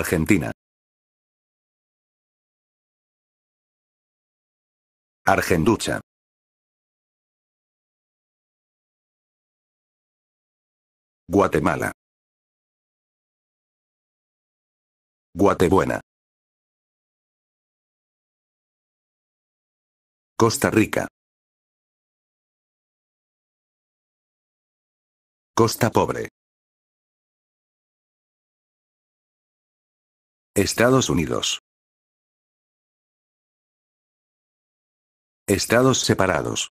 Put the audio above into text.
Argentina. Argenducha. Guatemala. Guatebuena. Costa Rica. Costa Pobre. Estados Unidos. Estados separados.